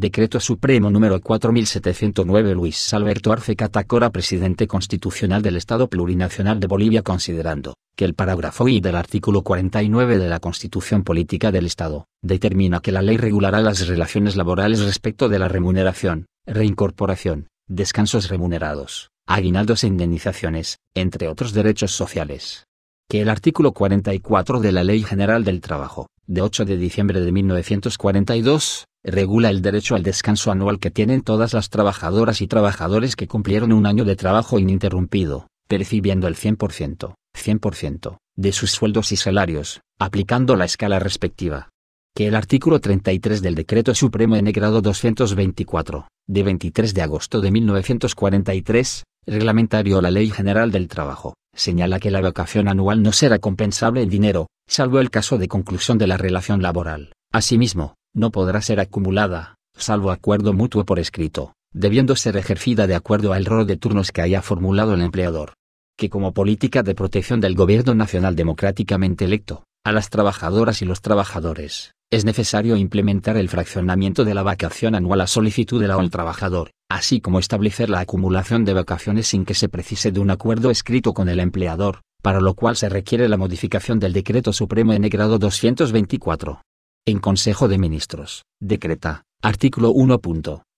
Decreto Supremo número 4709 Luis Alberto Arce Catacora Presidente Constitucional del Estado Plurinacional de Bolivia considerando que el parágrafo I del artículo 49 de la Constitución Política del Estado determina que la ley regulará las relaciones laborales respecto de la remuneración, reincorporación, descansos remunerados, aguinaldos e indemnizaciones, entre otros derechos sociales que el artículo 44 de la Ley General del Trabajo, de 8 de diciembre de 1942, regula el derecho al descanso anual que tienen todas las trabajadoras y trabajadores que cumplieron un año de trabajo ininterrumpido, percibiendo el 100%, 100%, de sus sueldos y salarios, aplicando la escala respectiva. Que el artículo 33 del Decreto Supremo en 224, de 23 de agosto de 1943, reglamentario a la Ley General del Trabajo, señala que la vacación anual no será compensable en dinero, salvo el caso de conclusión de la relación laboral. Asimismo, no podrá ser acumulada, salvo acuerdo mutuo por escrito, debiendo ser ejercida de acuerdo al rol de turnos que haya formulado el empleador. Que como política de protección del Gobierno Nacional democráticamente electo, a las trabajadoras y los trabajadores, es necesario implementar el fraccionamiento de la vacación anual a solicitud de la o trabajador, así como establecer la acumulación de vacaciones sin que se precise de un acuerdo escrito con el empleador, para lo cual se requiere la modificación del Decreto Supremo en grado 224 en Consejo de Ministros, decreta, artículo 1.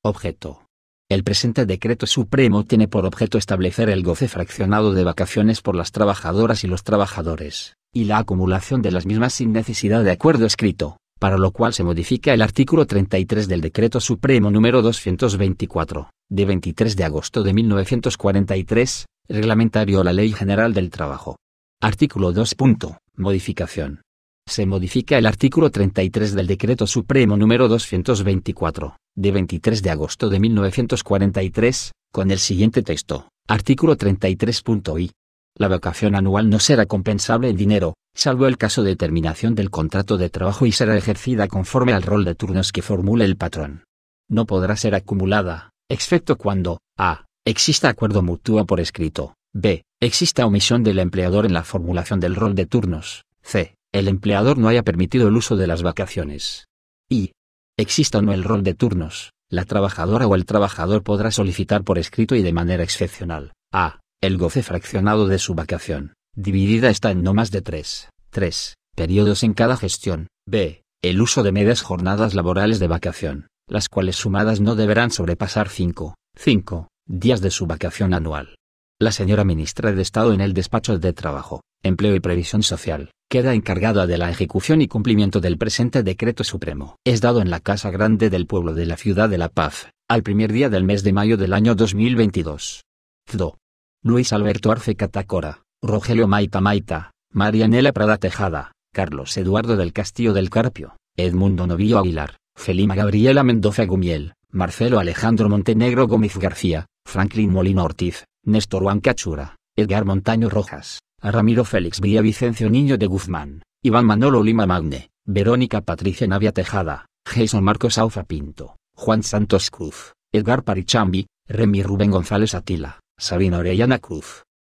Objeto. El presente decreto supremo tiene por objeto establecer el goce fraccionado de vacaciones por las trabajadoras y los trabajadores, y la acumulación de las mismas sin necesidad de acuerdo escrito, para lo cual se modifica el artículo 33 del decreto supremo número 224, de 23 de agosto de 1943, reglamentario a la Ley General del Trabajo. Artículo 2. Modificación se modifica el artículo 33 del Decreto Supremo número 224, de 23 de agosto de 1943, con el siguiente texto, artículo 33.i. La vacación anual no será compensable en dinero, salvo el caso de terminación del contrato de trabajo y será ejercida conforme al rol de turnos que formule el patrón. No podrá ser acumulada, excepto cuando, a. exista acuerdo mutuo por escrito, b. exista omisión del empleador en la formulación del rol de turnos, c el empleador no haya permitido el uso de las vacaciones. Y, exista o no el rol de turnos, la trabajadora o el trabajador podrá solicitar por escrito y de manera excepcional, a, el goce fraccionado de su vacación, dividida está en no más de tres tres periodos en cada gestión, b, el uso de medias jornadas laborales de vacación, las cuales sumadas no deberán sobrepasar 5, 5, días de su vacación anual. La señora ministra de Estado en el despacho de Trabajo, Empleo y Previsión Social, queda encargada de la ejecución y cumplimiento del presente decreto supremo. Es dado en la Casa Grande del Pueblo de la Ciudad de La Paz, al primer día del mes de mayo del año 2022. Luis Alberto Arce Catacora, Rogelio Maita Maita, Marianela Prada Tejada, Carlos Eduardo del Castillo del Carpio, Edmundo Novillo Aguilar, Felima Gabriela Mendoza Gumiel, Marcelo Alejandro Montenegro Gómez García, Franklin Molino Ortiz, Néstor Cachura, Edgar Montaño Rojas, Ramiro Félix Villavicencio Niño de Guzmán, Iván Manolo Lima Magne, Verónica Patricia Navia Tejada, Jason Marcos Auza Pinto, Juan Santos Cruz, Edgar Parichambi, Remy Rubén González Atila, Sabina Orellana Cruz,